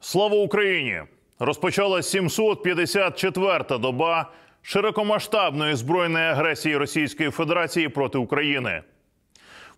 Слава Україні! Розпочалась 754-та доба широкомасштабної збройної агресії Російської Федерації проти України.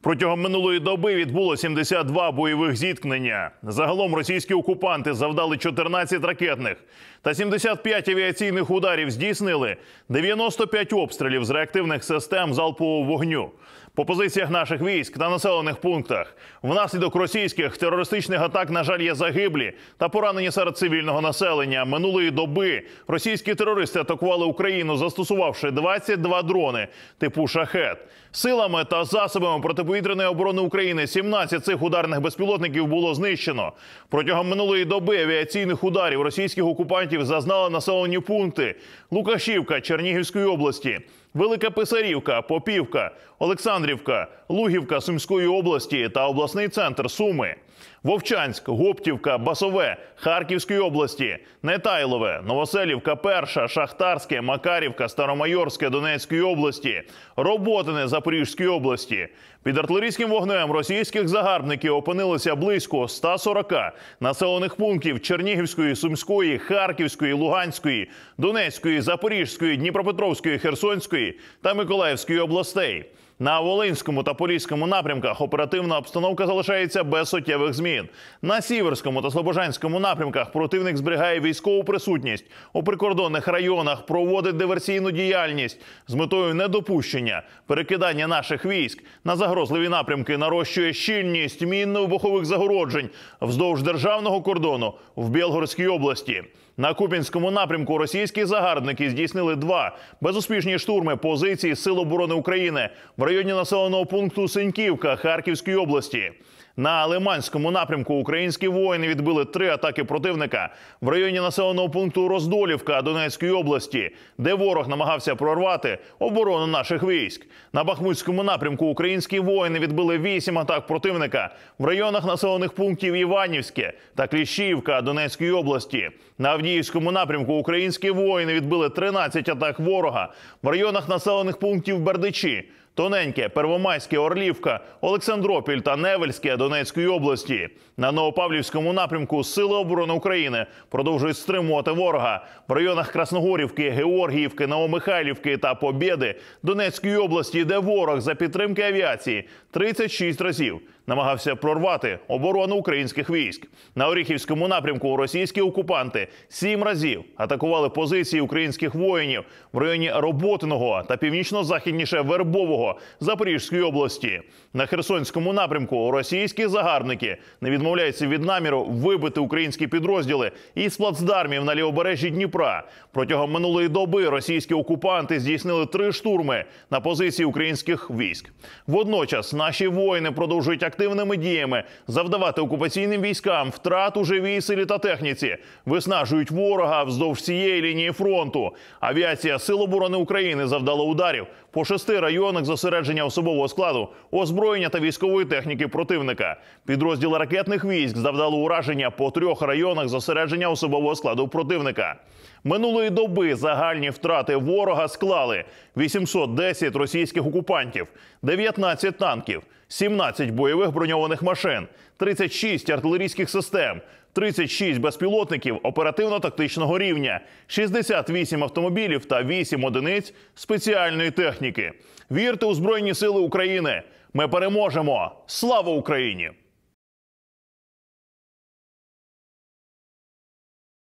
Протягом минулої доби відбуло 72 бойових зіткнення. Загалом російські окупанти завдали 14 ракетних та 75 авіаційних ударів здійснили 95 обстрілів з реактивних систем залпового вогню. По позиціях наших військ та населених пунктах внаслідок російських терористичних атак, на жаль, є загиблі та поранені серед цивільного населення. Минулої доби російські терористи атакували Україну, застосувавши 22 дрони типу шахет силами та засобами протиповітряної повітряної оборони України. 17 цих ударних безпілотників було знищено. Протягом минулої доби авіаційних ударів російських окупантів зазнали населені пункти Лукашівка Чернігівської області. Велика Писарівка, Попівка, Олександрівка, Лугівка Сумської області та обласний центр Суми. Вовчанськ, Гоптівка, Басове, Харківської області, Нетайлове, Новоселівка, Перша, Шахтарське, Макарівка, Старомайорське, Донецької області, Роботине Запорізької області. Під артилерійським вогнем російських загарбників опинилися близько 140 населених пунктів Чернігівської, Сумської, Харківської, Луганської, Донецької, Запорізької, Дніпропетровської, Херсонської та Миколаївської областей. На Волинському та Поліському напрямках оперативна обстановка залишається без суттєвих змін. На Сіверському та Слобожанському напрямках противник зберігає військову присутність у прикордонних районах, проводить диверсійну діяльність з метою недопущення перекидання наших військ на загрозливі напрямки, нарощує щільність мінно-вибухових загороджень вздовж державного кордону в Білгородській області. На Купінському напрямку російські загарбники здійснили два безуспішні штурми позиції Сил оборони України в районі населеного пункту Синьківка Харківської області. На Лиманському напрямку українські воїни відбили три атаки противника в районі населеного пункту Роздолівка Донецької області, де ворог намагався прорвати оборону наших військ. На Бахмутському напрямку українські воїни відбили вісім атак противника в районах населених пунктів Іванівське та Кліщівка Донецької області. На Авдіївському напрямку українські воїни відбили 13 атак ворога в районах населених пунктів Бердичі. Тоненьке, Первомайське, Орлівка, Олександропіль та Невельське Донецької області на Новопавлівському напрямку Сили оборони України продовжують стримувати ворога в районах Красногорівки, Георгіївки, Новомихайлівки та Побєди Донецької області, де ворог за підтримки авіації 36 разів намагався прорвати оборону українських військ на Оріхівському напрямку. Російські окупанти сім разів атакували позиції українських воїнів в районі Роботиного та північно-західніше Вербового Запорізької області. На Херсонському напрямку російські загарбники не відмовляються від наміру вибити українські підрозділи із плацдармів на лівобережжі Дніпра. Протягом минулої доби російські окупанти здійснили три штурми на позиції українських військ. Водночас наші воїни продовжують активно активними діями завдавати окупаційним військам втрат у живій силі та техніці, виснажують ворога вздовж всієї лінії фронту. Авіація Сил оборони України завдала ударів по шести районах зосередження особового складу, озброєння та військової техніки противника. Підрозділи ракетних військ завдали ураження по трьох районах зосередження особового складу противника. Минулої доби загальні втрати ворога склали 810 російських окупантів, 19 танків, 17 бойових броньованих машин, 36 артилерійських систем. 36 безпілотників оперативно-тактичного рівня, 68 автомобілів та 8 одиниць спеціальної техніки. Вірте у збройні сили України. Ми переможемо! Слава Україні!